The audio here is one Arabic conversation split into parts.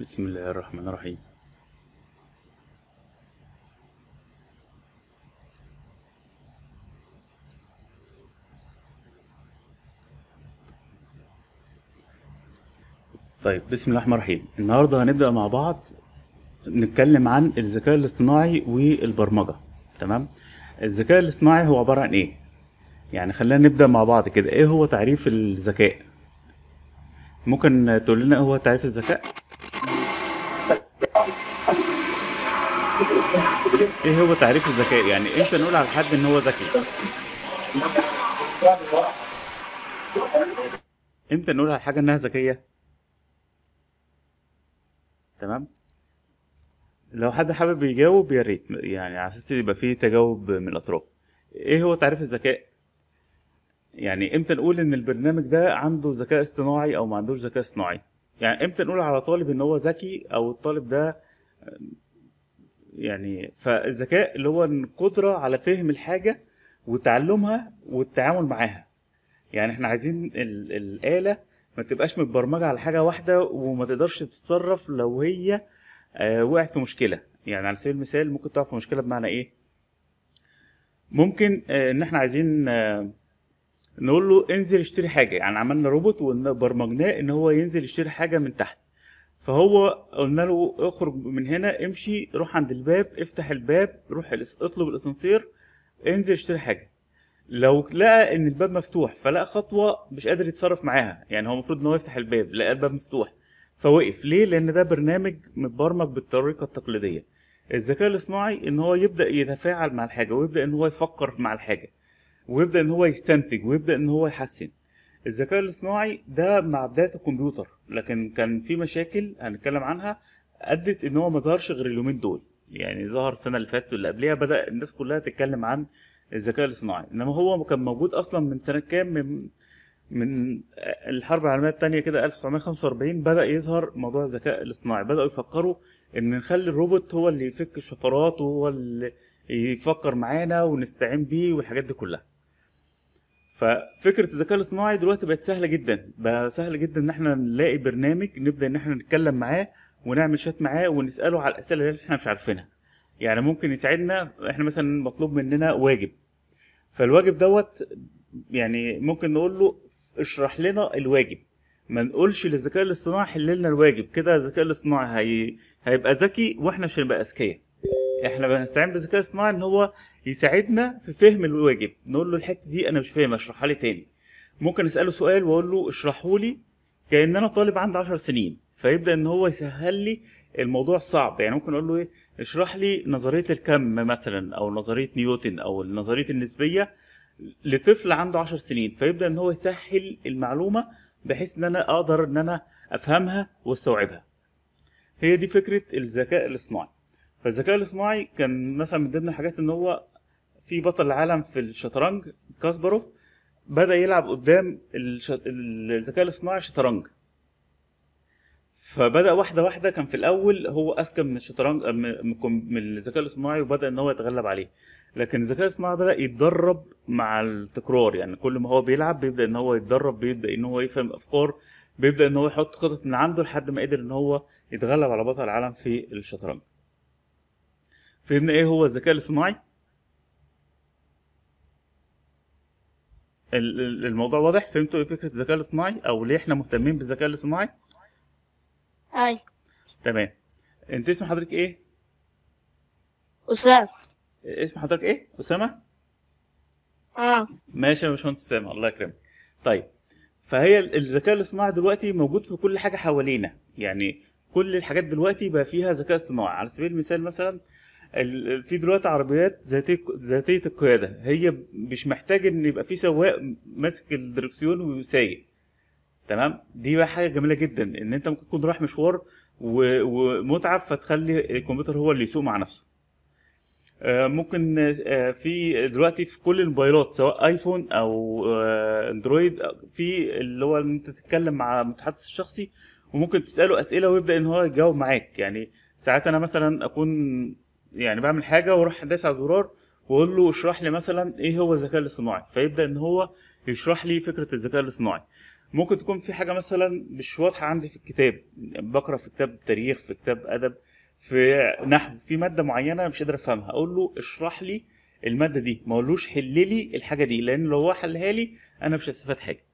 بسم الله الرحمن الرحيم طيب بسم الله الرحمن الرحيم النهارده هنبدا مع بعض نتكلم عن الذكاء الاصطناعي والبرمجه تمام الذكاء الاصطناعي هو عباره عن ايه يعني خلينا نبدا مع بعض كده ايه هو تعريف الذكاء ممكن تقول لنا ايه هو تعريف الذكاء ايه هو تعريف الذكاء يعني امتى نقول على حد ان هو ذكي امتى نقول على حاجه انها ذكيه تمام لو حد حابب يجاوب يا ريت يعني على اساس يبقى فيه تجاوب من الاطراف ايه هو تعريف الذكاء يعني امتى نقول ان البرنامج ده عنده ذكاء اصطناعي او ما عندوش ذكاء اصطناعي يعني امتى نقول على طالب ان هو ذكي او الطالب ده يعني فالذكاء اللي هو القدره على فهم الحاجه وتعلمها والتعامل معاها يعني احنا عايزين ال- الاله ما تبقاش متبرمجه على حاجه واحده وما تقدرش تتصرف لو هي آه وقعت في مشكله يعني على سبيل المثال ممكن تقع في مشكله بمعنى ايه ممكن آه ان احنا عايزين آه نقول له انزل اشتري حاجه يعني عملنا روبوت وبرمجناه ان هو ينزل يشتري حاجه من تحت فهو قلنا له اخرج من هنا امشي روح عند الباب افتح الباب روح اطلب الاسانسير انزل اشتري حاجه لو لقى ان الباب مفتوح فلقى خطوه مش قادر يتصرف معاها يعني هو المفروض ان هو يفتح الباب لقى الباب مفتوح فوقف ليه لان ده برنامج متبرمج بالطريقه التقليديه الذكاء الاصطناعي ان هو يبدا يتفاعل مع الحاجه ويبدا ان هو يفكر مع الحاجه ويبدا ان هو يستنتج ويبدا ان هو يحسن الذكاء الاصطناعي ده مع بدايه الكمبيوتر لكن كان في مشاكل هنتكلم عنها ادت ان هو ما ظهرش غير اليومين دول يعني ظهر السنه اللي فاتت واللي قبلها بدا الناس كلها تتكلم عن الذكاء الاصطناعي انما هو كان موجود اصلا من سنه كام من من الحرب العالميه الثانيه كده 1945 بدا يظهر موضوع الذكاء الاصطناعي بداوا يفكروا ان نخلي الروبوت هو اللي يفك الشفرات وهو اللي يفكر معانا ونستعين بيه والحاجات دي كلها ففكره الذكاء الاصطناعي دلوقتي بقت سهله جدا بقى سهل جدا ان احنا نلاقي برنامج نبدا ان احنا نتكلم معاه ونعمل شات معاه ونساله على الاسئله اللي احنا مش عارفينها يعني ممكن يساعدنا احنا مثلا مطلوب مننا واجب فالواجب دوت يعني ممكن نقول له اشرح لنا الواجب ما نقولش للذكاء الاصطناعي حل لنا الواجب كده الذكاء الاصطناعي هي... هيبقى ذكي واحنا مش هنبقى اذكياء احنا بنستعين بالذكاء الاصطناعي ان هو يساعدنا في فهم الواجب نقول له الحته دي انا مش فاهمها اشرحها لي تاني ممكن اساله سؤال واقول له اشرحه لي كان انا طالب عندي 10 سنين فيبدا ان هو يسهل لي الموضوع صعب يعني ممكن اقول له ايه اشرح لي نظريه الكم مثلا او نظريه نيوتن او نظريه النسبيه لطفل عنده 10 سنين فيبدا ان هو يسهل المعلومه بحيث ان انا اقدر ان انا افهمها واستوعبها هي دي فكره الذكاء الاصطناعي فالذكاء الاصطناعي كان مثلا من ضمن الحاجات ان هو في بطل العالم في الشطرنج كاسباروف بدا يلعب قدام الذكاء الاصطناعي شطرنج فبدا واحده واحده كان في الاول هو اذكى من الشطرنج آه، من الذكاء الاصطناعي وبدا ان هو يتغلب عليه لكن الذكاء الاصطناعي بدا يتدرب مع التكرار يعني كل ما هو بيلعب بيبدا ان هو يتدرب بيبدا ان هو يفهم افكار بيبدا ان هو يحط خطط من عنده لحد ما قدر ان هو يتغلب على بطل العالم في الشطرنج فهمنا ايه هو الذكاء الاصطناعي الموضوع واضح فهمتوا ايه فكره الذكاء الاصطناعي او ليه احنا مهتمين بالذكاء الاصطناعي اي تمام انت اسم حضرتك ايه اسامه اسم حضرتك ايه اسامه اه ماشي يا باشمهندس اسامه الله يكرمك طيب فهي الذكاء الاصطناعي دلوقتي موجود في كل حاجه حوالينا يعني كل الحاجات دلوقتي بقى فيها ذكاء اصطناعي على سبيل المثال مثلا في دلوقتي عربيات ذاتيه ذاتيه القياده هي مش محتاج ان يبقى في سواق ماسك الدركسيون وسايق تمام دي بقى حاجه جميله جدا ان انت ممكن تكون رايح مشوار ومتعب فتخلي الكمبيوتر هو اللي يسوق مع نفسه آه، ممكن آه، في دلوقتي في كل الموبايلات سواء ايفون او آه، اندرويد في اللي هو انت تتكلم مع المتحدث الشخصي وممكن تساله اسئله ويبدا ان هو يجاوب معاك يعني ساعات انا مثلا اكون يعني بعمل حاجه واروح داس على الزرار واقول له اشرح لي مثلا ايه هو الذكاء الاصطناعي فيبدا ان هو يشرح لي فكره الذكاء الاصطناعي ممكن تكون في حاجه مثلا مش واضحه عندي في الكتاب بقرا في كتاب تاريخ في كتاب ادب في نحو في ماده معينه مش قادر افهمها اقول له اشرح لي الماده دي ما اقولوش حل لي الحاجه دي لان لو هو حلها لي انا مش هستفاد حاجه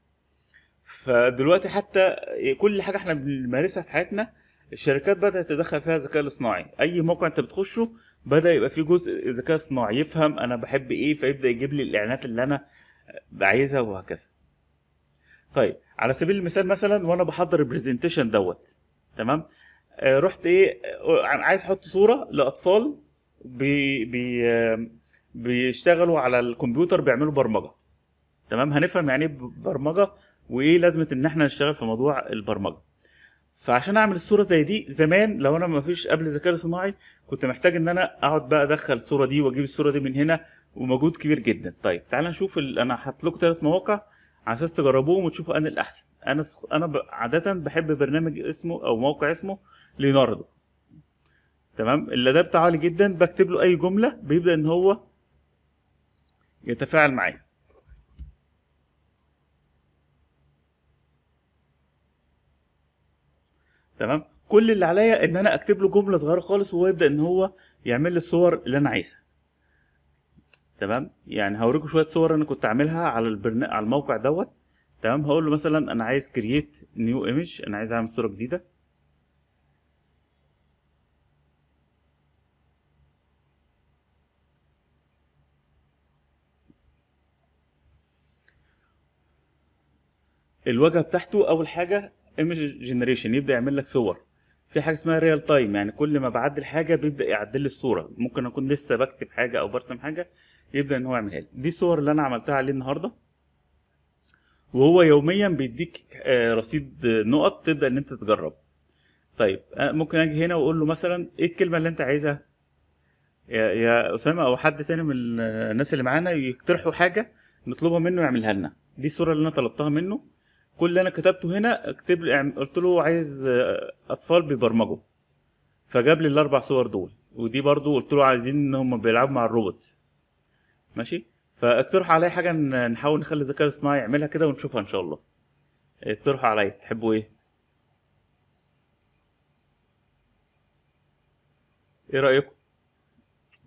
فدلوقتي حتى كل حاجه احنا بنمارسها في حياتنا الشركات بدات تدخل فيها الذكاء الاصطناعي اي موقع انت بتخشه بدا يبقى في جزء ذكاء اصطناعي يفهم انا بحب ايه فيبدا يجيب لي الاعلانات اللي انا عايزها وهكذا طيب على سبيل المثال مثلا وانا بحضر البرزنتيشن دوت تمام آه رحت ايه آه، عايز احط صوره لاطفال بي بي آه، بيشتغلوا على الكمبيوتر بيعملوا برمجه تمام هنفهم يعني ايه برمجه وايه لازمه ان احنا نشتغل في موضوع البرمجه فعشان اعمل الصوره زي دي زمان لو انا ما فيش قبل الذكاء الاصطناعي كنت محتاج ان انا اقعد بقى ادخل الصوره دي واجيب الصوره دي من هنا ومجهود كبير جدا طيب تعال نشوف انا هحط لكم ثلاث مواقع على اساس تجربوهم وتشوفوا انا الاحسن انا انا عاده بحب برنامج اسمه او موقع اسمه ليناردو تمام اللي ده بتاعه عالي جدا بكتب له اي جمله بيبدا ان هو يتفاعل معايا تمام كل اللي عليا ان انا اكتب له جمله صغيره خالص وهو يبدا ان هو يعمل لي الصور اللي انا عايزها تمام يعني هوريكم شويه صور انا كنت عاملها على البرنامج على الموقع دوت تمام هقول له مثلا انا عايز كرييت نيو ايمج انا عايز اعمل صوره جديده الواجهه بتاعته اول حاجه ايمج جنريشن يبدا يعمل لك صور في حاجه اسمها ريال تايم يعني كل ما بعدل حاجه بيبدا يعدل لي الصوره ممكن اكون لسه بكتب حاجه او برسم حاجه يبدا ان هو يعملها لي دي الصور اللي انا عملتها عليه النهارده وهو يوميا بيديك آه، رصيد نقط تبدا ان انت تجرب طيب آه، ممكن اجي هنا واقول له مثلا ايه الكلمه اللي انت عايزها يا يا اسامه او حد تاني من الناس اللي معانا يقترحوا حاجه نطلبها منه يعملها لنا دي الصوره اللي انا طلبتها منه كل اللي انا كتبته هنا اكتب لي قلت له عايز آه، اطفال بيبرمجوا فجاب لي الاربع صور دول ودي برضو قلت له عايزين ان هم بيلعبوا مع الروبوت ماشي فاقترح عليا حاجه نحاول نخلي الذكاء الاصطناعي يعملها كده ونشوفها ان شاء الله اقترح عليا تحبوا ايه ايه رايكم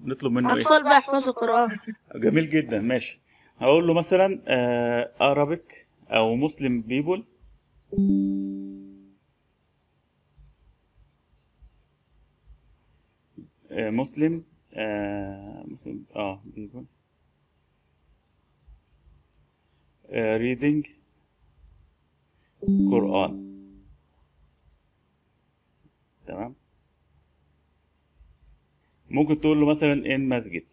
نطلب منه إيه؟ اطفال إيه؟ بيحفظوا قران جميل جدا ماشي هقول له مثلا آه، اقربك او مسلم بيبول آه، مسلم آه بيبول آه، ريدنج آه، قرآن تمام ممكن تقول له مثلا ان مسجد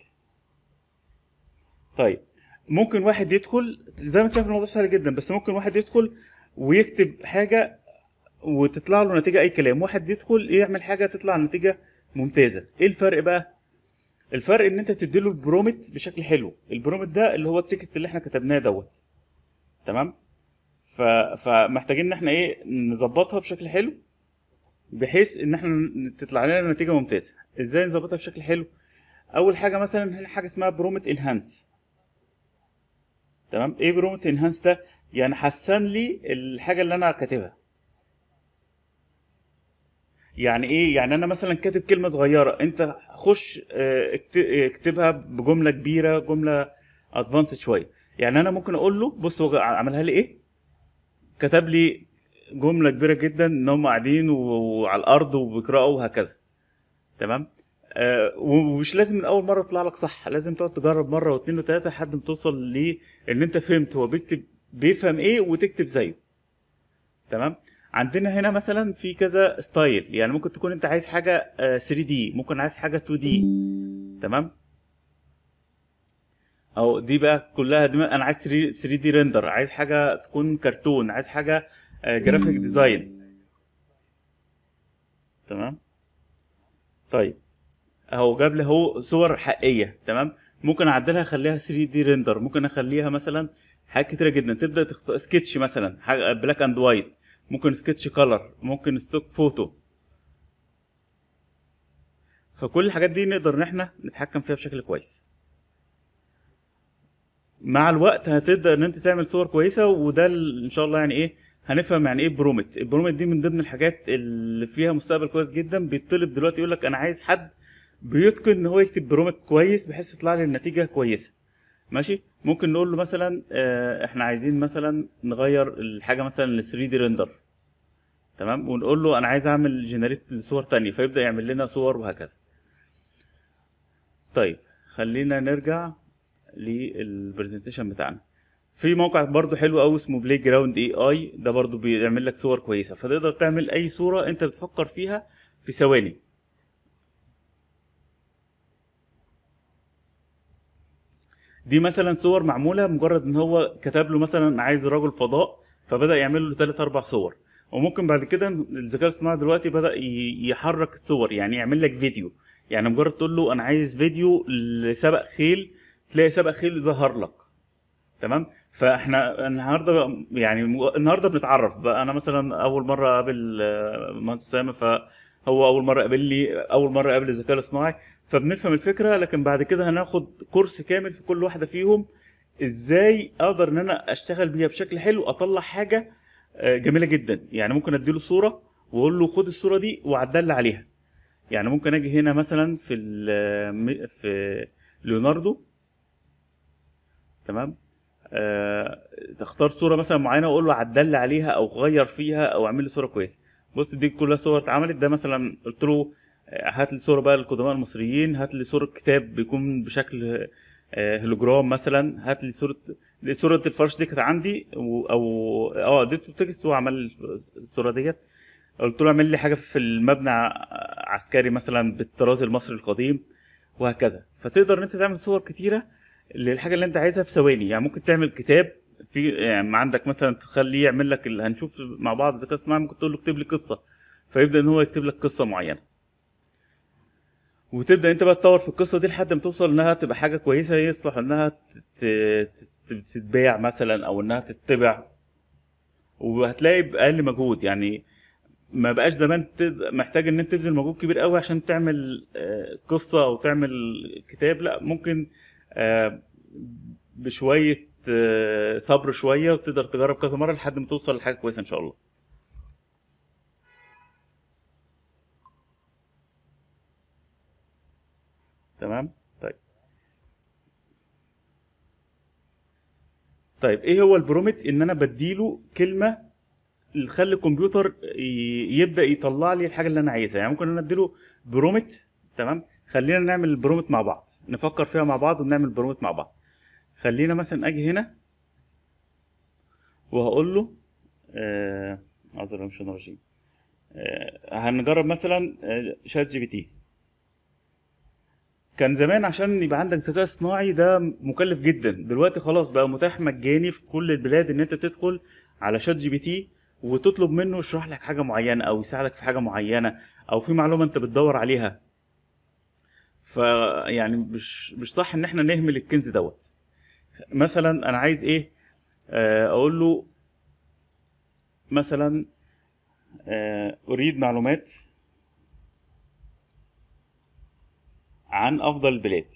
طيب ممكن واحد يدخل زي ما انت شايف الموضوع سهل جدا بس ممكن واحد يدخل ويكتب حاجه وتطلع له نتيجه اي كلام واحد يدخل يعمل حاجه تطلع نتيجه ممتازه ايه الفرق بقى الفرق ان انت تديله البرومت بشكل حلو البرومت ده اللي هو التكست اللي احنا كتبناه دوت تمام ف... فمحتاجين ان احنا ايه نظبطها بشكل حلو بحيث ان احنا تطلع لنا نتيجه ممتازه ازاي نظبطها بشكل حلو اول حاجه مثلا هنا حاجه اسمها برومت انهانس تمام ايه برومت انهانس ده يعني حسن لي الحاجه اللي انا كاتبها يعني ايه يعني انا مثلا كاتب كلمه صغيره انت خش آه، اكتبها بجمله كبيره جمله ادفانس شويه يعني انا ممكن اقول له بص هو عملها لي ايه كتب لي جمله كبيره جدا ان هم قاعدين وعلى الارض وبيقراوا وهكذا تمام آه، ومش لازم من اول مره يطلع لك صح لازم تقعد تجرب مره واثنين وثلاثه لحد ما توصل لان ان انت فهمت هو بيكتب بيفهم ايه وتكتب زيه تمام عندنا هنا مثلا في كذا ستايل يعني ممكن تكون انت عايز حاجه 3 آه، دي ممكن عايز حاجه 2 دي تمام او دي بقى كلها دي انا عايز 3 دي ريندر عايز حاجه تكون كرتون عايز حاجه جرافيك آه، ديزاين تمام طيب اهو جاب لي اهو صور حقيقيه تمام ممكن اعدلها اخليها 3 دي ريندر ممكن اخليها مثلا حاجات كتيره جدا تبدا تخت... سكتش مثلا حاجه بلاك اند وايت ممكن سكتش كلر ممكن ستوك فوتو فكل الحاجات دي نقدر ان احنا نتحكم فيها بشكل كويس مع الوقت هتقدر ان انت تعمل صور كويسه وده ان شاء الله يعني ايه هنفهم يعني ايه برومت البرومت دي من ضمن الحاجات اللي فيها مستقبل كويس جدا بيطلب دلوقتي يقول لك انا عايز حد بيتقن ان هو يكتب برومت كويس بحيث يطلع لي النتيجه كويسه ماشي ممكن نقول له مثلا آه، احنا عايزين مثلا نغير الحاجه مثلا ل 3 دي ريندر تمام ونقول له انا عايز اعمل جنريت لصور تانية فيبدا يعمل لنا صور وهكذا طيب خلينا نرجع للبرزنتيشن بتاعنا في موقع برضو حلو قوي اسمه بلاي جراوند اي اي ده برضو بيعمل لك صور كويسه فتقدر تعمل اي صوره انت بتفكر فيها في ثواني دي مثلا صور معموله مجرد ان هو كتب له مثلا عايز رجل فضاء فبدا يعمل له ثلاث اربع صور وممكن بعد كده الذكاء الصناعي دلوقتي بدا يحرك الصور يعني يعمل لك فيديو يعني مجرد تقول له انا عايز فيديو لسبق خيل تلاقي سبق خيل ظهر لك تمام فاحنا النهارده يعني النهارده بنتعرف بقى انا مثلا اول مره قابل آه، مهندس اسامه فهو اول مره قابل لي اول مره قابل الذكاء الاصطناعي فبنفهم الفكره لكن بعد كده هناخد كورس كامل في كل واحده فيهم ازاي اقدر ان انا اشتغل بيها بشكل حلو اطلع حاجه آه، جميله جدا يعني ممكن اديله صوره واقول له خد الصوره دي وعدل عليها يعني ممكن اجي هنا مثلا في آه، في ليوناردو تمام آه تختار صوره مثلا معينه واقول له عدل عليها او غير فيها او اعمل لي صوره كويسه بص دي كلها صور اتعملت ده مثلا قلت له هات لي صوره بقى للقدماء المصريين هات لي صوره كتاب بيكون بشكل آه، هيلوجرام مثلا هات لي صوره صوره الفرش دي كانت عندي او اه اديته تكست وعمل الصوره ديت قلت له اعمل لي حاجه في المبنى عسكري مثلا بالطراز المصري القديم وهكذا فتقدر ان انت تعمل صور كتيره للحاجه اللي انت عايزها في ثواني يعني ممكن تعمل كتاب في يعني عندك مثلا تخليه يعمل لك هنشوف مع بعض الذكاء الصناعي ممكن تقول له اكتب لي قصه فيبدا ان هو يكتب لك قصه معينه وتبدا انت بقى تطور في القصه دي لحد ما توصل انها تبقى حاجه كويسه يصلح انها تتباع مثلا او انها تتبع وهتلاقي باقل مجهود يعني ما بقاش زمان محتاج ان انت تبذل مجهود كبير قوي عشان تعمل آه، قصه او تعمل كتاب لا ممكن آه، بشويه آه، صبر شويه وتقدر تجرب كذا مره لحد ما توصل لحاجه كويسه ان شاء الله تمام طيب طيب ايه هو البرومت ان انا بديله كلمه تخلي الكمبيوتر يبدا يطلع لي الحاجه اللي انا عايزها يعني ممكن انا اديله برومت تمام خلينا نعمل البرومت مع بعض نفكر فيها مع بعض ونعمل برومت مع بعض خلينا مثلا اجي هنا وهقول له اعذر آه... مش آه... هنجرب مثلا آه، شات جي بي تي كان زمان عشان يبقى عندك ذكاء اصطناعي ده مكلف جدا دلوقتي خلاص بقى متاح مجاني في كل البلاد ان انت تدخل على شات جي بي تي وتطلب منه يشرح لك حاجه معينه او يساعدك في حاجه معينه او في معلومه انت بتدور عليها يعني مش مش صح ان احنا نهمل الكنز دوت مثلا انا عايز ايه آه، اقول له مثلا آه، اريد معلومات عن افضل البلاد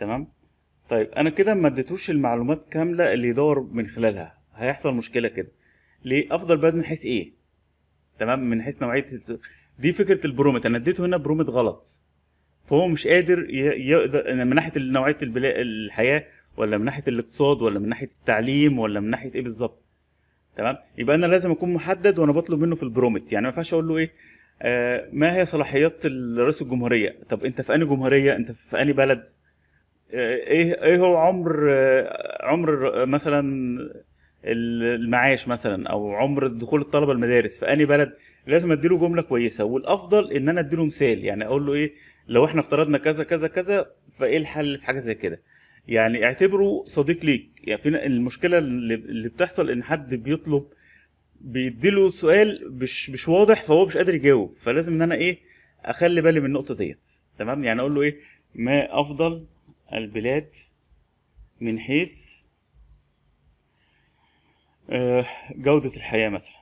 تمام طيب انا كده ما اديتوش المعلومات كامله اللي يدور من خلالها هيحصل مشكله كده ليه افضل بلد من حيث ايه تمام من حيث نوعيه دي فكره البرومت انا اديته هنا برومت غلط فهو مش قادر يقدر من ناحيه نوعيه الحياه ولا من ناحيه الاقتصاد ولا من ناحيه التعليم ولا من ناحيه ايه بالظبط تمام يبقى انا لازم اكون محدد وانا بطلب منه في البرومت يعني ما ينفعش اقول له ايه آه، ما هي صلاحيات رئيس الجمهوريه طب انت في انهي جمهوريه انت في انهي بلد آه، ايه ايه هو عمر آه، عمر مثلا المعاش مثلا او عمر دخول الطلبه المدارس في انهي بلد لازم اديله جمله كويسه والافضل ان انا اديله مثال يعني اقول له ايه لو احنا افترضنا كذا كذا كذا فايه الحل في حاجه زي كده يعني اعتبره صديق ليك يعني في المشكله اللي بتحصل ان حد بيطلب بيديله سؤال مش مش واضح فهو مش قادر يجاوب فلازم ان انا ايه اخلي بالي من النقطه ديت تمام يعني اقول له ايه ما افضل البلاد من حيث آه، جودة الحياة مثلا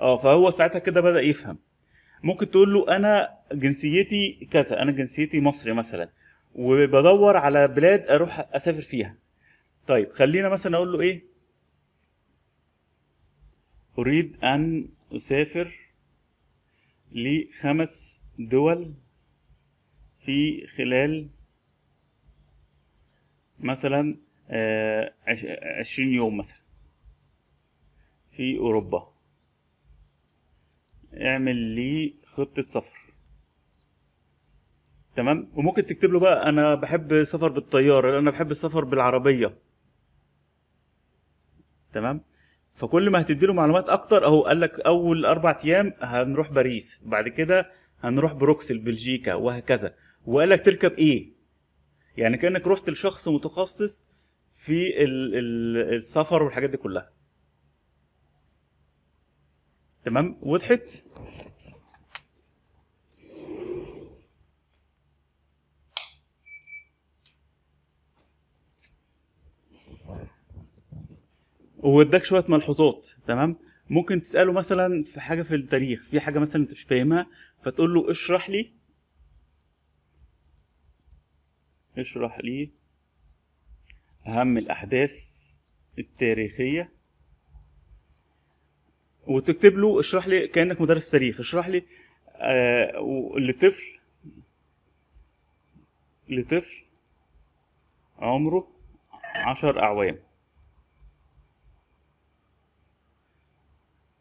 اه فهو ساعتها كده بدأ يفهم ممكن تقول له انا جنسيتي كذا انا جنسيتي مصري مثلا وبدور على بلاد اروح اسافر فيها طيب خلينا مثلا اقول له ايه أريد أن أسافر لخمس دول في خلال مثلا آه، عشرين يوم مثلا في أوروبا اعمل لي خطة سفر تمام وممكن تكتب له بقى أنا بحب السفر بالطيارة أنا بحب السفر بالعربية تمام فكل ما هتديله معلومات اكتر اهو قال لك اول اربع ايام هنروح باريس بعد كده هنروح بروكسل بلجيكا وهكذا وقال لك تركب ايه يعني كانك رحت لشخص متخصص في السفر والحاجات دي كلها تمام وضحت واداك شويه ملحوظات تمام ممكن تساله مثلا في حاجه في التاريخ في حاجه مثلا انت مش فاهمها فتقول له اشرح لي اشرح لي اهم الاحداث التاريخيه وتكتب له اشرح لي كانك مدرس تاريخ اشرح لي آه لطفل لطفل عمره عشر اعوام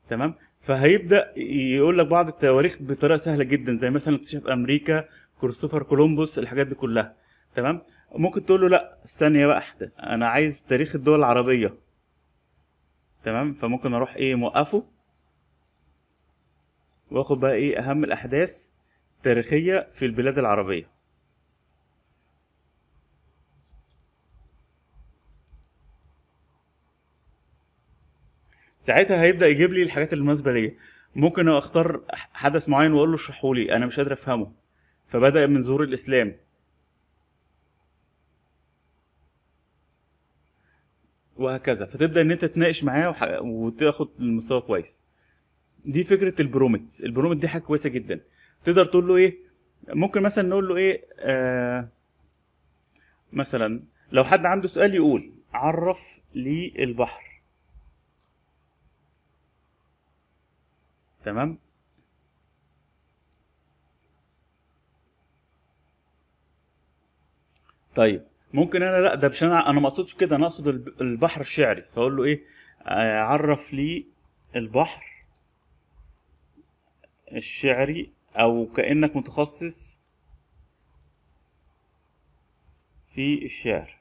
تمام فهيبدا يقول لك بعض التواريخ بطريقه سهله جدا زي مثلا اكتشاف امريكا كريستوفر كولومبوس الحاجات دي كلها تمام ممكن تقول له لا ثانيه بقى انا عايز تاريخ الدول العربيه تمام فممكن اروح ايه موقفه واخد بقى ايه اهم الاحداث التاريخيه في البلاد العربيه ساعتها هيبدا يجيب لي الحاجات ليا ممكن اختار حدث معين واقول له اشرحه لي انا مش قادر افهمه فبدا من ظهور الاسلام وهكذا فتبدا ان انت تناقش معاه وح... وتاخد المستوى كويس دي فكره البرومت البرومت دي حاجه كويسه جدا تقدر تقول له ايه ممكن مثلا نقول له ايه آه مثلا لو حد عنده سؤال يقول عرف لي البحر تمام طيب ممكن انا لا ده مش انا انا ما اقصدش كده انا اقصد البحر الشعري فاقول له ايه آه، عرف لي البحر الشعري او كانك متخصص في الشعر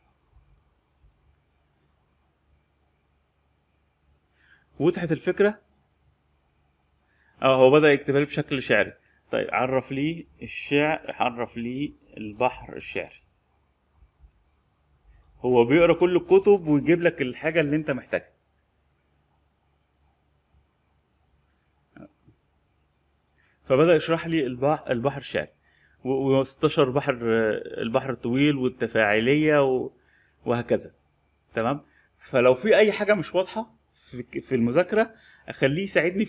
وضحت الفكره اه هو بدا يكتبها لي بشكل شعري طيب عرف لي الشعر عرف لي البحر الشعري هو بيقرا كل الكتب ويجيب لك الحاجه اللي انت محتاجها فبدا يشرح لي البحر البحر الشعري واستشر بحر البحر الطويل والتفاعليه وهكذا تمام فلو في اي حاجه مش واضحه في المذاكره اخليه يساعدني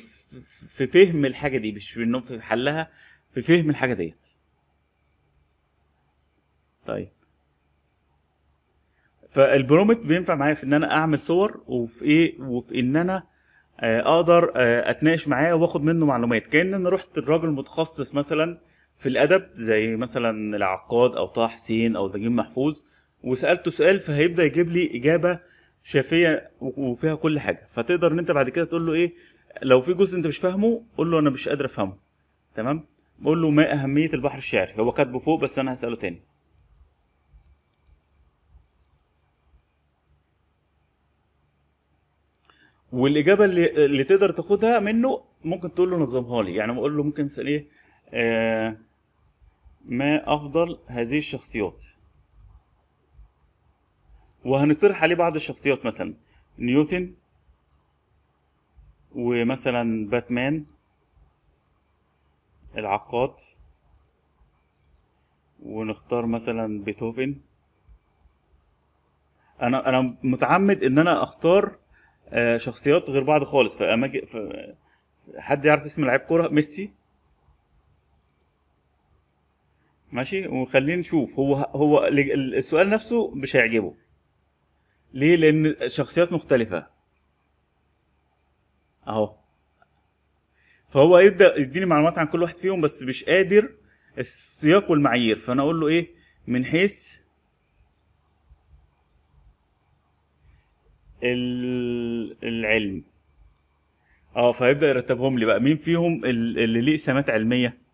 في فهم الحاجه دي مش انه في حلها في فهم الحاجه ديت طيب فالبرومت بينفع معايا في ان انا اعمل صور وفي ايه وفي ان انا آه، اقدر آه، اتناقش معاه واخد منه معلومات كان انا رحت الراجل متخصص مثلا في الادب زي مثلا العقاد او طه حسين او نجيب محفوظ وسالته سؤال فهيبدا يجيب لي اجابه شافيه وفيها كل حاجه فتقدر ان انت بعد كده تقول له ايه لو في جزء انت مش فاهمه قول له انا مش قادر افهمه تمام بقول له ما اهميه البحر الشعري هو كاتبه فوق بس انا هساله تاني والاجابه اللي, اللي تقدر تاخدها منه ممكن تقول له نظمها لي يعني بقول له ممكن اسال ايه آه ما افضل هذه الشخصيات وهنقترح عليه بعض الشخصيات مثلا نيوتن ومثلا باتمان العقاد ونختار مثلا بيتهوفن انا انا متعمد ان انا اختار آه، شخصيات غير بعض خالص فأماجي في حد يعرف اسم لعيب كوره ميسي ماشي وخلينا نشوف هو هو السؤال نفسه مش هيعجبه ليه لان الشخصيات مختلفه اهو فهو يبدا يديني معلومات عن كل واحد فيهم بس مش قادر السياق والمعايير فانا اقول له ايه من حيث العلم اه فيبدا يرتبهم لي بقى مين فيهم اللي ليه سمات علميه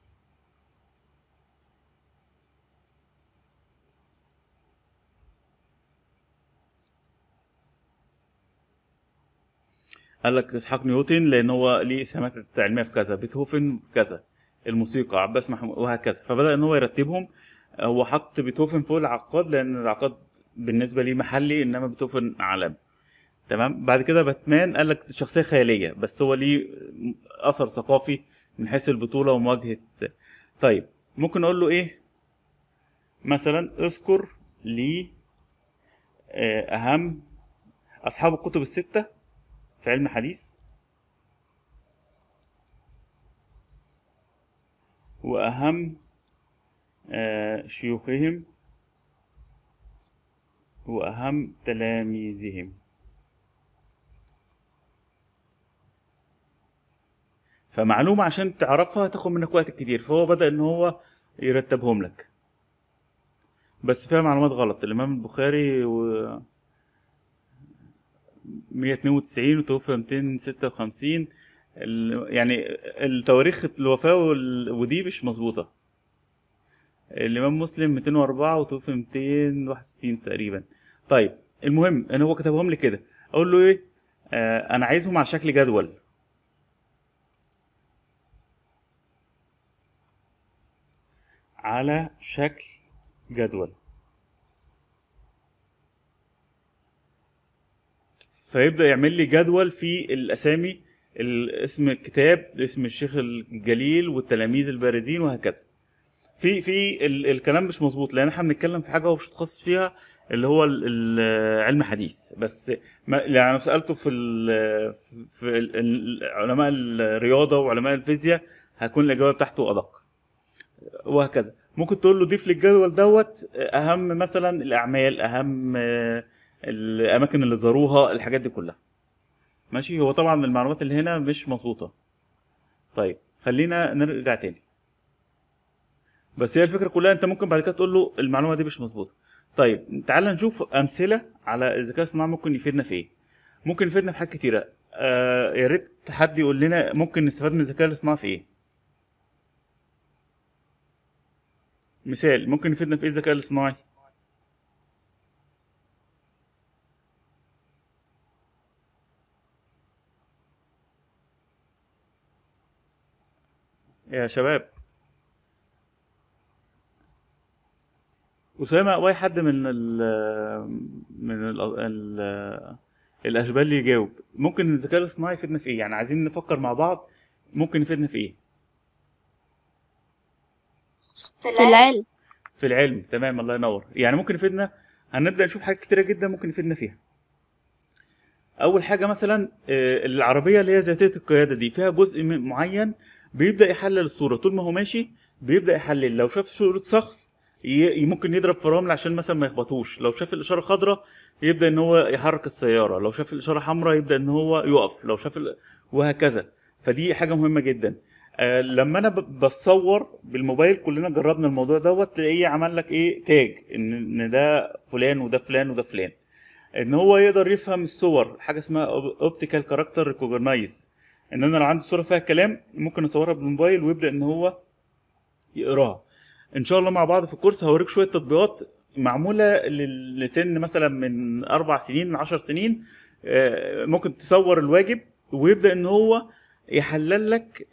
قال لك اسحاق نيوتن لان هو ليه اسهامات علميه في كذا بيتهوفن في كذا الموسيقى عباس محمود وهكذا فبدا ان هو يرتبهم هو حط بيتهوفن فوق العقاد لان العقاد بالنسبه لي محلي انما بيتهوفن عالمي تمام بعد كده باتمان قال لك شخصيه خياليه بس هو ليه اثر ثقافي من حيث البطوله ومواجهه طيب ممكن اقول له ايه مثلا اذكر لي آه، اهم اصحاب الكتب السته في علم حديث وأهم آه، شيوخهم وأهم تلاميذهم فمعلومة عشان تعرفها تاخد منك وقت كتير فهو بدأ إن هو يرتبهم لك بس فيها معلومات غلط الإمام البخاري و... 192 وتوفى 256 يعني التواريخ الوفاة ودي مش مظبوطة الإمام مسلم 204 وتوفي 261 تقريبا طيب المهم إن هو كتبهم لي كده أقول له إيه آه أنا عايزهم على شكل جدول على شكل جدول فيبدا يعمل لي جدول في الاسامي اسم الكتاب اسم الشيخ الجليل والتلاميذ البارزين وهكذا في في ال الكلام مش مظبوط لان احنا بنتكلم في حاجه هو مش متخصص فيها اللي هو علم حديث بس ما يعني سالته في ال في ال علماء الرياضه وعلماء الفيزياء هتكون الاجابه بتاعته ادق وهكذا ممكن تقول له ضيف للجدول دوت اهم مثلا الاعمال اهم الاماكن اللي زاروها الحاجات دي كلها ماشي هو طبعا المعلومات اللي هنا مش مظبوطه طيب خلينا نرجع تاني بس هي الفكره كلها انت ممكن بعد كده تقول له المعلومه دي مش مظبوطه طيب تعال نشوف امثله على الذكاء الصناعي ممكن يفيدنا في ايه ممكن يفيدنا في حاجات كتيره آه يا ريت حد يقول لنا ممكن نستفاد من الذكاء الاصطناعي في ايه مثال ممكن يفيدنا في ايه الذكاء الاصطناعي يا شباب أسامة أو أي حد من ال من ال ال الأشبال اللي يجاوب ممكن الذكاء الاصطناعي يفيدنا في إيه؟ يعني عايزين نفكر مع بعض ممكن يفيدنا في إيه؟ في العلم في العلم تمام الله ينور يعني ممكن يفيدنا هنبدأ نشوف حاجات كتيرة جدا ممكن يفيدنا فيها أول حاجة مثلا آه، العربية اللي هي ذاتية القيادة دي فيها جزء معين بيبدا يحلل الصوره طول ما هو ماشي بيبدا يحلل لو شاف صوره شخص ممكن يضرب فرامل عشان مثلا ما يخبطوش لو شاف الاشاره خضراء يبدا ان هو يحرك السياره لو شاف الاشاره حمراء يبدا ان هو يقف لو شاف ال... وهكذا فدي حاجه مهمه جدا آه لما انا بتصور بالموبايل كلنا جربنا الموضوع دوت تلاقيه عمل لك ايه تاج ان ده فلان وده فلان وده فلان ان هو يقدر يفهم الصور حاجه اسمها اوبتيكال كاركتر ريكوجنايز ان انا لو عندي صوره فيها كلام ممكن اصورها بالموبايل ويبدا ان هو يقراها ان شاء الله مع بعض في الكورس هوريك شويه تطبيقات معموله لسن مثلا من اربع سنين من عشر سنين آه، ممكن تصور الواجب ويبدا ان هو يحلل لك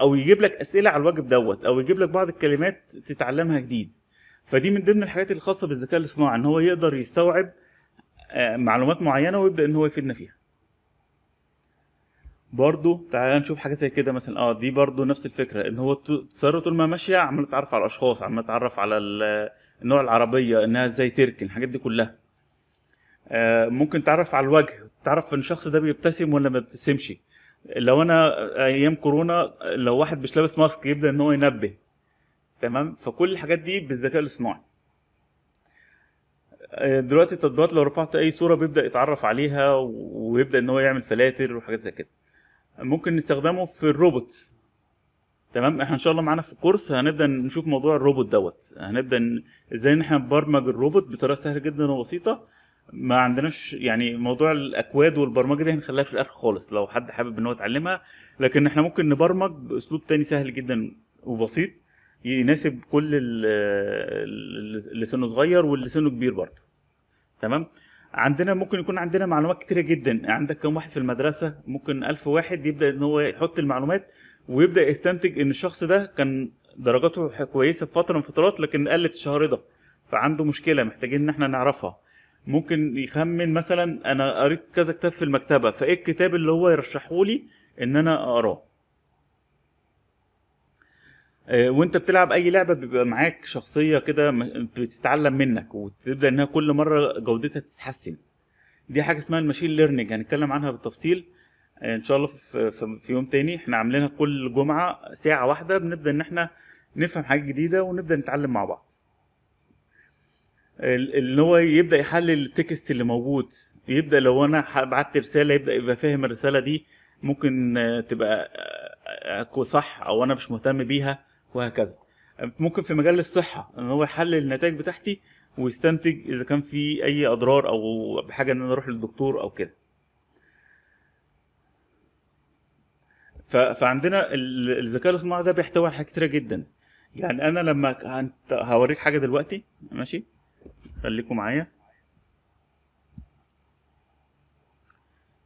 او يجيب لك اسئله على الواجب دوت او يجيب لك بعض الكلمات تتعلمها جديد فدي من ضمن الحاجات الخاصه بالذكاء الاصطناعي ان هو يقدر يستوعب آه، معلومات معينه ويبدا ان هو يفيدنا فيها برضه تعالى نشوف حاجه زي كده مثلا اه دي برضه نفس الفكره ان هو تسر طول ما ماشيه عمال تتعرف على الاشخاص عمال تتعرف على النوع العربيه انها ازاي تركن الحاجات دي كلها آه ممكن تعرف على الوجه تعرف ان الشخص ده بيبتسم ولا ما بيبتسمش لو انا ايام كورونا لو واحد مش لابس ماسك يبدا ان هو ينبه تمام فكل الحاجات دي بالذكاء الاصطناعي آه، دلوقتي التطبيقات لو رفعت اي صوره بيبدا يتعرف عليها ويبدا ان هو يعمل فلاتر وحاجات زي كده ممكن نستخدمه في الروبوتس تمام احنا ان شاء الله معانا في الكورس هنبدا نشوف موضوع الروبوت دوت هنبدا ازاي ان احنا نبرمج الروبوت بطريقه سهله جدا وبسيطه ما عندناش يعني موضوع الاكواد والبرمجه دي هنخليها في الاخر خالص لو حد حابب ان هو يتعلمها لكن احنا ممكن نبرمج باسلوب تاني سهل جدا وبسيط يناسب كل اللي سنه صغير واللي سنه كبير برضه تمام عندنا ممكن يكون عندنا معلومات كتيرة جدا عندك كم واحد في المدرسة ممكن ألف واحد يبدأ إن هو يحط المعلومات ويبدأ يستنتج إن الشخص ده كان درجاته كويسة في فترة من الفترات لكن قلت الشهر ده فعنده مشكلة محتاجين إن احنا نعرفها ممكن يخمن مثلا أنا قريت كذا كتاب في المكتبة فإيه الكتاب اللي هو يرشحه لي إن أنا أقراه آه، وانت بتلعب اي لعبه بيبقى معاك شخصيه كده بتتعلم منك وتبدا انها كل مره جودتها تتحسن دي حاجه اسمها الماشين ليرنينج هنتكلم يعني عنها بالتفصيل آه، ان شاء الله في يوم تاني احنا عاملينها كل جمعه ساعه واحده بنبدا ان احنا نفهم حاجه جديده ونبدا نتعلم مع بعض ان هو يبدا يحلل التكست اللي موجود يبدا لو انا بعت رساله يبدا يبقى فاهم الرساله دي ممكن آه، تبقى صح او انا مش مهتم بيها وهكذا ممكن في مجال الصحه ان هو يحلل النتائج بتاعتي ويستنتج اذا كان في اي اضرار او بحاجه ان انا اروح للدكتور او كده فعندنا الذكاء الاصطناعي ده بيحتوي على حاجات كتيره جدا يعني انا لما هوريك حاجه دلوقتي ماشي خليكم معايا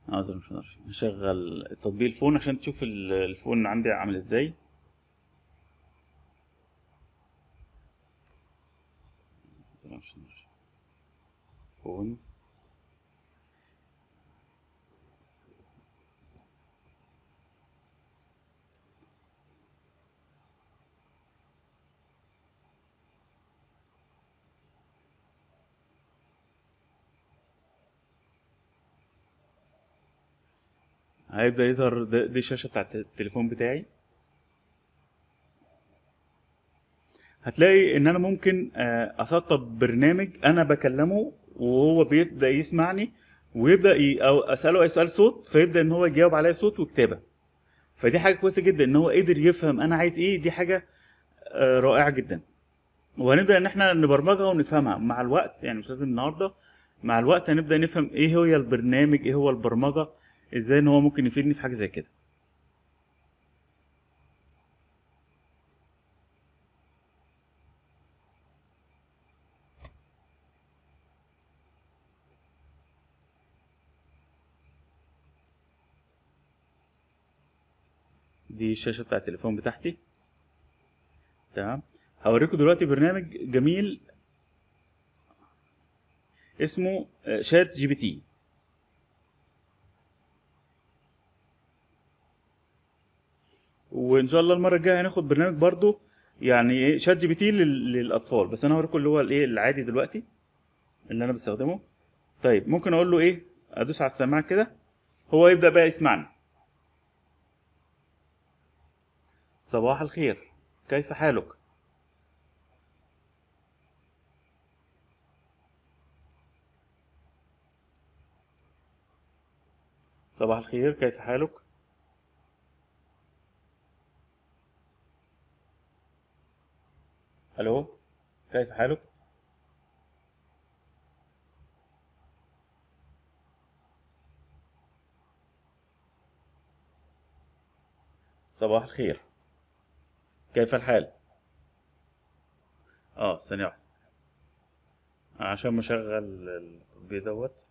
عذرا مش هشغل تطبيق الفون عشان تشوف الفون عندي عامل ازاي نعرفش نرجع هيبدأ يظهر دي الشاشة بتاعت التليفون بتاعي هتلاقي ان انا ممكن آه، اسطب برنامج انا بكلمه وهو بيبدا يسمعني ويبدا ي... او اساله اي سؤال صوت فيبدا ان هو يجاوب عليا صوت وكتابه فدي حاجه كويسه جدا ان هو قدر يفهم انا عايز ايه دي حاجه آه، رائعه جدا وهنبدا ان احنا نبرمجها ونفهمها مع الوقت يعني مش لازم النهارده مع الوقت هنبدا نفهم ايه هي البرنامج ايه هو البرمجه ازاي ان هو ممكن يفيدني في حاجه زي كده دي الشاشه بتاع التليفون بتاعتي تمام هوريكم دلوقتي برنامج جميل اسمه آه، شات جي بي تي وان شاء الله المره الجايه هناخد برنامج برضو يعني إيه، شات جي بي تي للاطفال بس انا هوريكم اللي هو الايه العادي دلوقتي اللي انا بستخدمه طيب ممكن اقول له ايه ادوس على السماعه كده هو يبدا بقى يسمعني صباح الخير كيف حالك صباح الخير كيف حالك الو كيف حالك صباح الخير كيف الحال اه ثانية واحدة عشان مشغل التطبيق دوت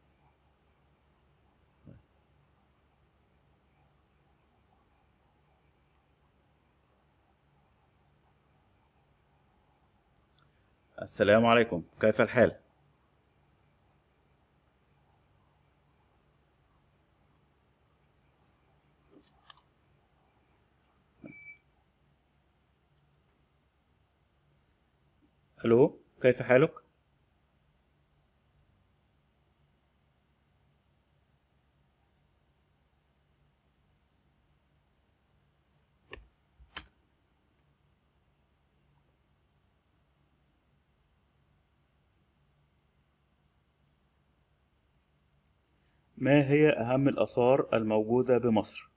السلام عليكم كيف الحال ألو كيف حالك؟ ما هي أهم الآثار الموجودة بمصر؟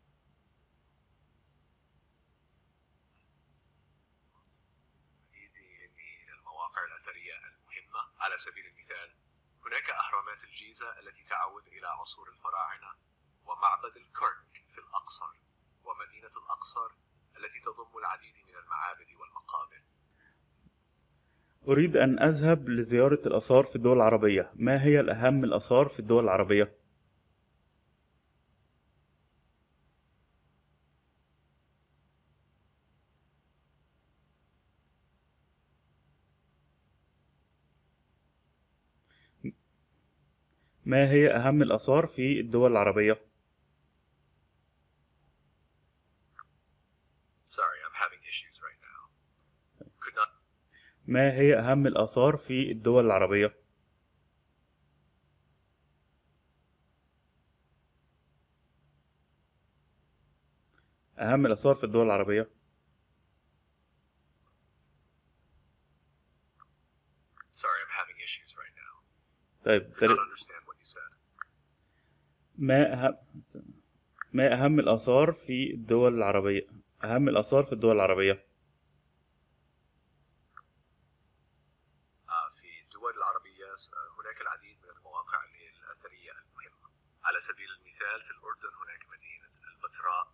على سبيل المثال هناك أهرامات الجيزة التي تعود إلى عصور الفراعنة ومعبد الكرك في الأقصر ومدينة الأقصر التي تضم العديد من المعابد والمقابر أريد أن أذهب لزيارة الآثار في الدول العربية ما هي الأهم الآثار في الدول العربية؟ ما هي أهم الآثار في الدول العربية؟ ما هي أهم الآثار في الدول العربية؟ أهم الآثار في الدول العربية Sorry, I'm having issues right now. طيب ما أهم ما أهم الآثار في الدول العربية أهم الآثار في الدول العربية آه، في الدول العربية هناك العديد من المواقع الأثرية المهمة على سبيل المثال في الأردن هناك مدينة البتراء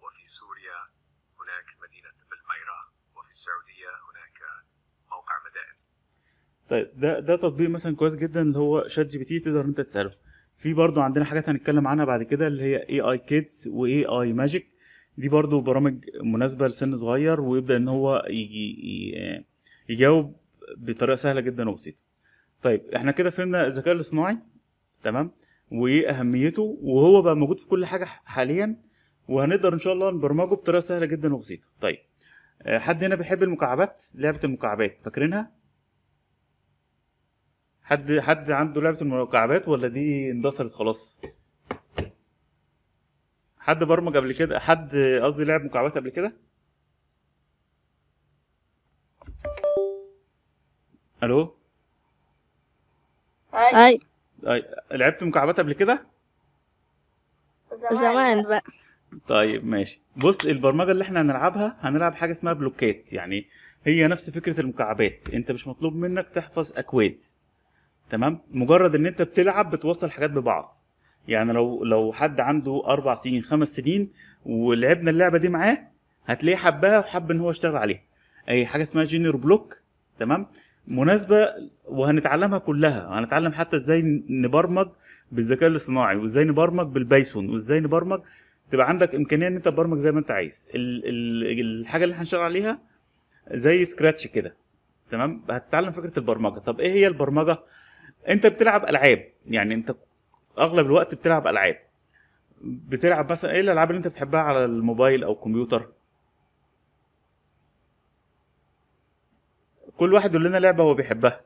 وفي سوريا هناك مدينة بالميرة وفي السعودية هناك موقع مدائن طيب ده ده تطبيق مثلا كويس جدا اللي هو شات جي بي تي تقدر انت تساله في برضو عندنا حاجات هنتكلم عنها بعد كده اللي هي اي اي كيدز واي اي ماجيك دي برضو برامج مناسبه لسن صغير ويبدا ان هو يجي يجاوب بطريقه سهله جدا وبسيطه طيب احنا كده فهمنا الذكاء الاصطناعي تمام وايه اهميته وهو بقى موجود في كل حاجه حاليا وهنقدر ان شاء الله نبرمجه بطريقه سهله جدا وبسيطه طيب آه، حد هنا بيحب المكعبات لعبه المكعبات فاكرينها حد حد عنده لعبه المكعبات ولا دي اندثرت خلاص حد برمج قبل كده حد قصدي لعب مكعبات قبل كده الو اي اي لعبت مكعبات قبل كده زمان يعني. بقى طيب ماشي بص البرمجه اللي احنا هنلعبها هنلعب حاجه اسمها بلوكات يعني هي نفس فكره المكعبات انت مش مطلوب منك تحفظ اكواد تمام مجرد ان انت بتلعب بتوصل حاجات ببعض يعني لو لو حد عنده اربع سنين خمس سنين ولعبنا اللعبه دي معاه هتلاقيه حبها وحب ان هو يشتغل عليها اي حاجه اسمها جينير بلوك تمام مناسبه وهنتعلمها كلها هنتعلم حتى ازاي نبرمج بالذكاء الاصطناعي وازاي نبرمج بالبايثون وازاي نبرمج تبقى عندك امكانيه ان انت تبرمج زي ما انت عايز ال ال الحاجه اللي هنشتغل عليها زي سكراتش كده تمام هتتعلم فكره البرمجه طب ايه هي البرمجه انت بتلعب العاب يعني انت اغلب الوقت بتلعب العاب بتلعب مثلا ايه الالعاب اللي انت بتحبها على الموبايل او الكمبيوتر كل واحد يقول لنا لعبه هو بيحبها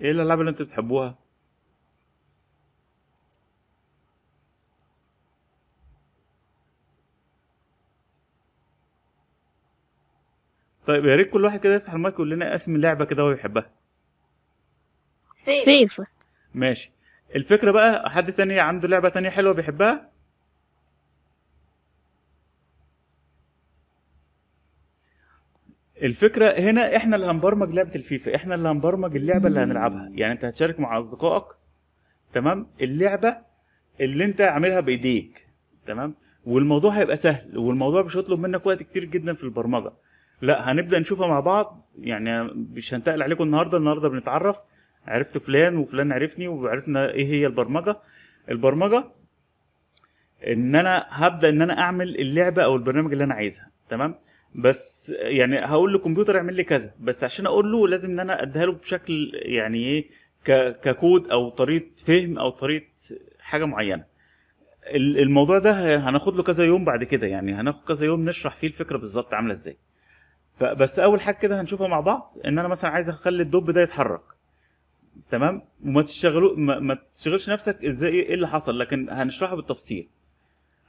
ايه الالعاب اللي انت بتحبوها طيب يا ريت كل واحد كده يفتح المايك ويقول لنا اسم اللعبه كده هو بيحبها فيفا ماشي الفكره بقى حد تاني عنده لعبه تانية حلوه بيحبها الفكره هنا احنا اللي هنبرمج لعبه الفيفا احنا اللي هنبرمج اللعبه اللي هنلعبها يعني انت هتشارك مع اصدقائك تمام اللعبه اللي انت عاملها بايديك تمام والموضوع هيبقى سهل والموضوع مش هيطلب منك وقت كتير جدا في البرمجه لا هنبدا نشوفها مع بعض يعني مش هنتقل عليكم النهارده النهارده بنتعرف عرفت فلان وفلان عرفني وعرفنا ايه هي البرمجه البرمجه ان انا هبدا ان انا اعمل اللعبه او البرنامج اللي انا عايزها تمام بس يعني هقول للكمبيوتر اعمل لي كذا بس عشان اقول له لازم ان انا اديها له بشكل يعني ايه ككود او طريقه فهم او طريقه حاجه معينه الموضوع ده هناخد له كذا يوم بعد كده يعني هناخد كذا يوم نشرح فيه الفكره بالظبط عامله ازاي فبس اول حاجه كده هنشوفها مع بعض ان انا مثلا عايز اخلي الدب ده يتحرك تمام وما تشغلوا ما, ما تشغلش نفسك ازاي ايه اللي حصل لكن هنشرحه بالتفصيل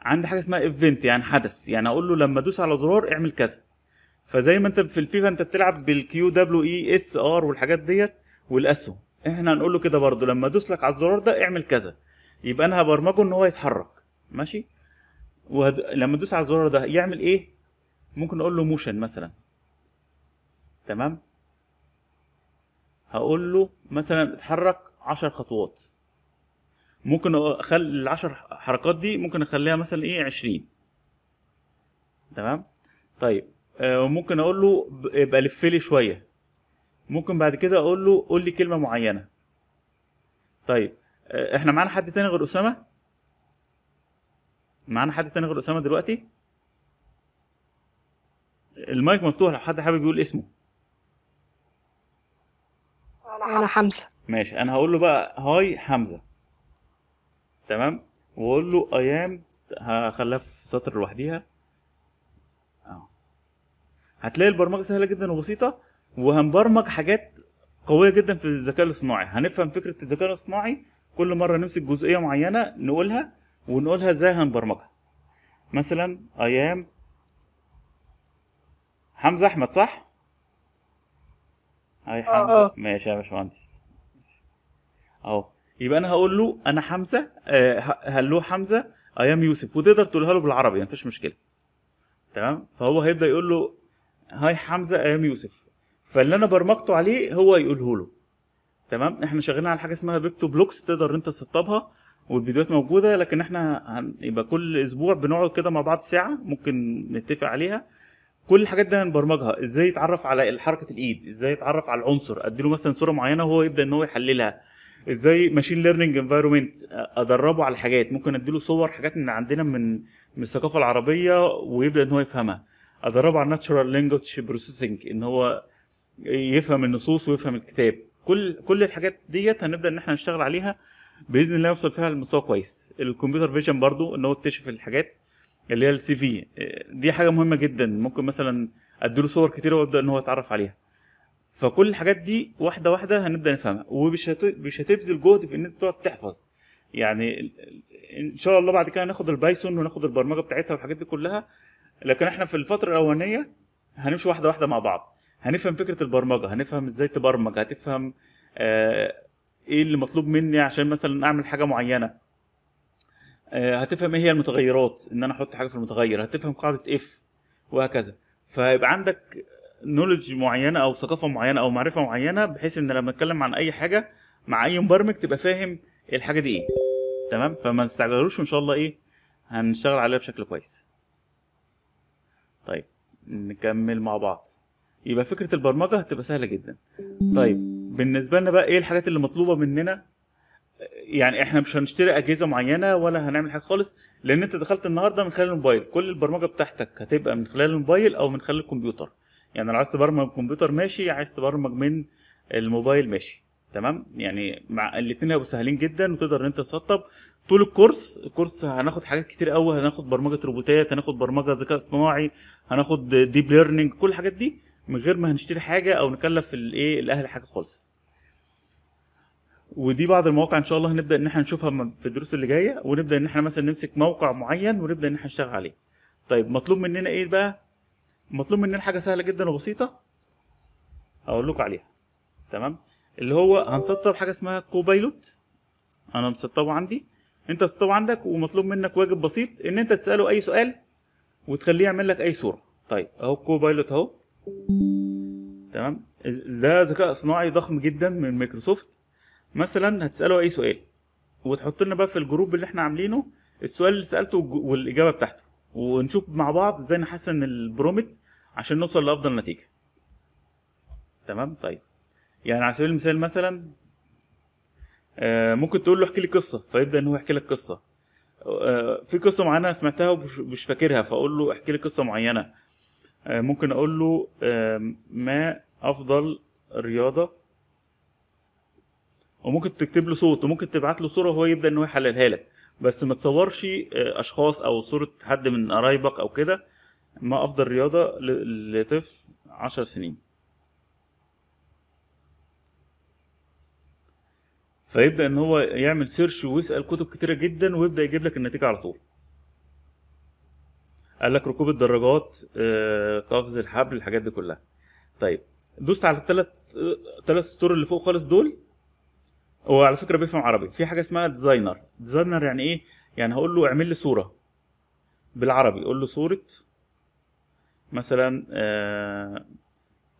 عندي حاجه اسمها ايفنت يعني حدث يعني اقول له لما ادوس على زرار اعمل كذا فزي ما انت في الفيفا انت بتلعب بالكيو دبليو اي اس ار والحاجات ديت والاسهم احنا هنقول له كده برضه لما ادوس لك على الزرار ده اعمل كذا يبقى انا هبرمجه ان هو يتحرك ماشي وهد... لما ادوس على الزرار ده يعمل ايه ممكن اقول له موشن مثلا تمام هقول له مثلا اتحرك عشر خطوات ممكن اخلي العشر حركات دي ممكن اخليها مثلا ايه عشرين تمام طيب آه، وممكن ممكن اقول له يبقى لف لي شويه ممكن بعد كده اقول له قول لي كلمه معينه طيب آه، احنا معانا حد تاني غير اسامه معانا حد تاني غير اسامه دلوقتي المايك مفتوح لو حد حابب يقول اسمه انا حمزه, أنا حمزة. ماشي انا هقول له بقى هاي حمزه تمام واقول له ايام هخليها في سطر لوحديها آه. هتلاقي البرمجه سهله جدا وبسيطه وهنبرمج حاجات قويه جدا في الذكاء الاصطناعي هنفهم فكره الذكاء الاصطناعي كل مره نمسك جزئيه معينه نقولها ونقولها ازاي هنبرمجها مثلا ايام حمزه احمد صح هاي آه. حمزه ماشي يا باشمهندس اهو يبقى انا هقول له انا حمزه هلو آه، حمزه ايام يوسف وتقدر تقولها له بالعربي يعني مفيش مشكله تمام فهو هيبدا يقول له هاي حمزه ايام يوسف فاللي انا برمجته عليه هو يقوله له تمام احنا شغالين على حاجه اسمها بيبتو بلوكس تقدر انت تسطبها والفيديوهات موجوده لكن احنا يبقى كل اسبوع بنقعد كده مع بعض ساعه ممكن نتفق عليها كل الحاجات دي هنبرمجها ازاي يتعرف على حركه الايد ازاي يتعرف على العنصر اديله مثلا صوره معينه وهو يبدا ان هو يحللها ازاي ماشين ليرنينج انفايرمنت ادربه على حاجات ممكن اديله صور حاجات من عندنا من من الثقافه العربيه ويبدا ان هو يفهمها ادربه على ناتشرال لانجوج بروسيسنج ان هو يفهم النصوص ويفهم الكتاب كل كل الحاجات ديت هنبدا ان احنا نشتغل عليها باذن الله يوصل فيها لمستوى كويس الكمبيوتر فيجن برضو ان هو يكتشف الحاجات اللي هي السي في دي حاجه مهمه جدا ممكن مثلا اديله صور كتيره وابدا ان هو يتعرف عليها فكل الحاجات دي واحده واحده هنبدا نفهمها ومش مش هتبذل جهد في ان انت تقعد تحفظ يعني ان شاء الله بعد كده ناخد البايثون وناخد البرمجه بتاعتها والحاجات دي كلها لكن احنا في الفتره الاولانيه هنمشي واحده واحده مع بعض هنفهم فكره البرمجه هنفهم ازاي تبرمج هتفهم آه ايه اللي مطلوب مني عشان مثلا اعمل حاجه معينه آه، هتفهم ايه هي المتغيرات ان انا احط حاجه في المتغير هتفهم قاعده اف وهكذا فيبقى عندك نولج معينه او ثقافه معينه او معرفه معينه بحيث ان لما اتكلم عن اي حاجه مع اي مبرمج تبقى فاهم الحاجه دي ايه تمام فما تستعجلوش وان شاء الله ايه هنشتغل عليها بشكل كويس طيب نكمل مع بعض يبقى فكره البرمجه هتبقى سهله جدا طيب بالنسبه لنا بقى ايه الحاجات اللي مطلوبه مننا يعني احنا مش هنشتري اجهزه معينه ولا هنعمل حاجه خالص لان انت دخلت النهارده من خلال الموبايل كل البرمجه بتاعتك هتبقى من خلال الموبايل او من خلال الكمبيوتر يعني لو عايز تبرمج الكمبيوتر ماشي عايز تبرمج من الموبايل ماشي تمام يعني مع الاثنين هيبقوا سهلين جدا وتقدر ان انت تسطب طول الكورس الكورس هناخد حاجات كتير قوي هناخد برمجه روبوتات هناخد برمجه ذكاء اصطناعي هناخد ديب ليرنينج كل الحاجات دي من غير ما هنشتري حاجه او نكلف الايه الاهل حاجه خالص ودي بعض المواقع ان شاء الله هنبدا ان احنا نشوفها في الدروس اللي جايه ونبدا ان احنا مثلا نمسك موقع معين ونبدا ان احنا نشتغل عليه طيب مطلوب مننا ايه بقى مطلوب مننا حاجه سهله جدا وبسيطه اقول لكم عليها تمام اللي هو هنسطب حاجه اسمها كوبايلوت انا مسطبه عندي انت تسطبه عندك ومطلوب منك واجب بسيط ان انت تساله اي سؤال وتخليه يعمل لك اي صوره طيب اهو كوبايلوت اهو تمام ده ذكاء صناعي ضخم جدا من مايكروسوفت مثلا هتساله اي سؤال وتحط لنا بقى في الجروب اللي احنا عاملينه السؤال اللي سالته والاجابه بتاعته ونشوف مع بعض ازاي نحسن البرومت عشان نوصل لافضل نتيجه تمام طيب يعني على سبيل المثال مثلا آه، ممكن تقول له احكي لي قصه فيبدا ان هو يحكي لك قصه آه، في قصه معينه سمعتها ومش فاكرها فاقول له احكي لي قصه معينه آه، ممكن اقول له ما افضل رياضه وممكن تكتب له صوت وممكن تبعت له صوره وهو يبدا ان هو يحللها لك بس ما تصورش آه، اشخاص او صوره حد من قرايبك او كده ما افضل رياضه لطفل عشر سنين فيبدا ان هو يعمل سيرش ويسال كتب كتيره جدا ويبدا يجيب لك النتيجه على طول قال لك ركوب الدراجات آه، قفز الحبل الحاجات دي كلها طيب دوست على الثلاث ثلاث آه، سطور اللي فوق خالص دول هو على فكره بيفهم عربي في حاجه اسمها ديزاينر ديزاينر يعني ايه يعني هقول له اعمل لي صوره بالعربي قول له صوره مثلا آه،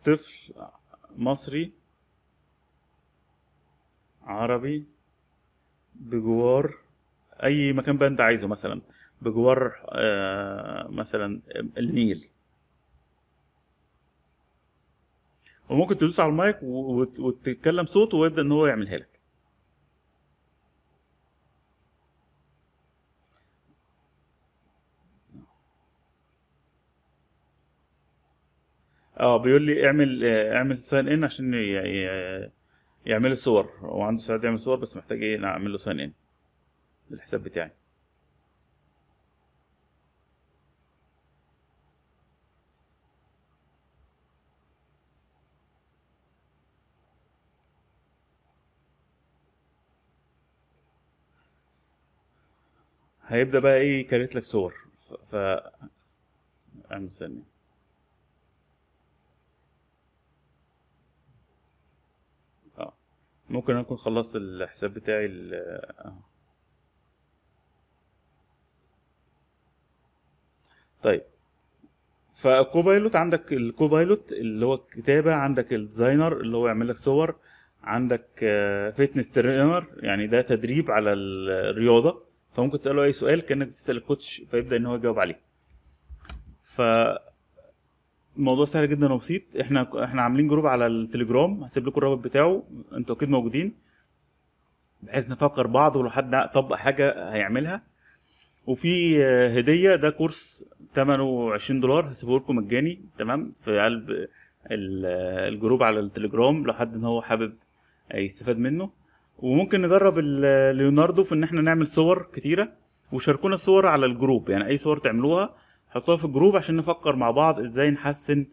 طفل مصري عربي بجوار اي مكان بقى انت عايزه مثلا بجوار آه، مثلا النيل وممكن تدوس على المايك وتتكلم صوت ويبدا ان هو يعملها لك اه بيقول لي اعمل آه، اعمل ساين ان عشان يعمل صور هو عنده ساعات يعمل صور بس محتاج ايه اعمل له ساين ان للحساب بتاعي هيبدا بقى ايه كاريت لك صور ف اعمل ان ممكن اكون خلصت الحساب بتاعي ال طيب فالكوبايلوت عندك الكوبايلوت اللي هو الكتابه عندك الديزاينر اللي هو يعمل لك صور عندك آه، فيتنس ترينر يعني ده تدريب على الرياضه فممكن تساله اي سؤال كانك بتسال الكوتش فيبدا ان هو يجاوب عليه ف الموضوع سهل جدا وبسيط احنا احنا عاملين جروب على التليجرام هسيب لكم الرابط بتاعه انتوا اكيد موجودين بحيث نفكر بعض ولو حد طبق حاجه هيعملها وفي هديه ده كورس ثمنه 20 دولار هسيبه لكم مجاني تمام في قلب الجروب على التليجرام لو حد ان هو حابب يستفاد منه وممكن نجرب ليوناردو في ان احنا نعمل صور كتيره وشاركونا الصور على الجروب يعني اي صور تعملوها حطوها في الجروب عشان نفكر مع بعض ازاي نحسن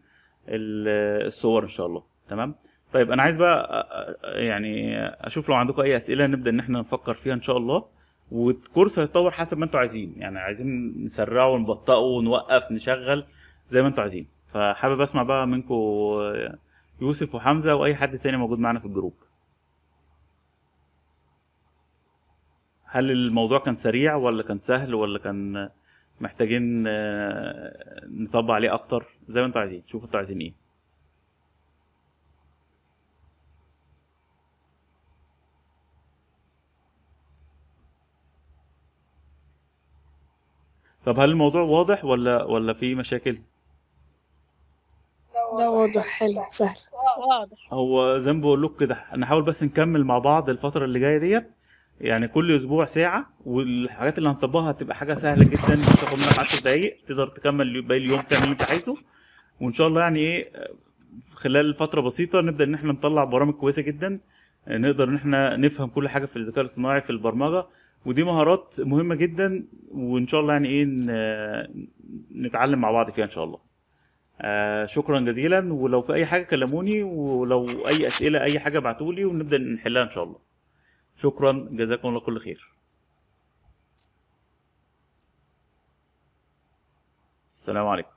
الصور ان شاء الله تمام طيب انا عايز بقى يعني اشوف لو عندكم اي اسئله نبدا ان احنا نفكر فيها ان شاء الله والكورس هيتطور حسب ما انتوا عايزين يعني عايزين نسرعه ونبطئه ونوقف نشغل زي ما انتوا عايزين فحابب اسمع بقى منكم يوسف وحمزه واي حد تاني موجود معانا في الجروب هل الموضوع كان سريع ولا كان سهل ولا كان محتاجين آه، نطبق عليه اكتر زي ما انتوا عايزين شوفوا انتوا عايزين ايه طب هل الموضوع واضح ولا ولا في مشاكل؟ لا واضح حلو سهل واضح هو زي ما بقول لكم كده هنحاول بس نكمل مع بعض الفترة اللي جاية ديت يعني كل اسبوع ساعه والحاجات اللي هنطبقها هتبقى حاجه سهله جدا مش هتاخد منك 10 دقائق تقدر تكمل باقي اليوم تعمل اللي انت عايزه وان شاء الله يعني ايه خلال فتره بسيطه نبدا ان احنا نطلع برامج كويسه جدا نقدر ان احنا نفهم كل حاجه في الذكاء الصناعي في البرمجه ودي مهارات مهمه جدا وان شاء الله يعني ايه نتعلم مع بعض فيها ان شاء الله آه شكرا جزيلا ولو في اي حاجه كلموني ولو اي اسئله اي حاجه ابعتولي ونبدا نحلها ان شاء الله شكرا جزاكم الله كل خير السلام عليكم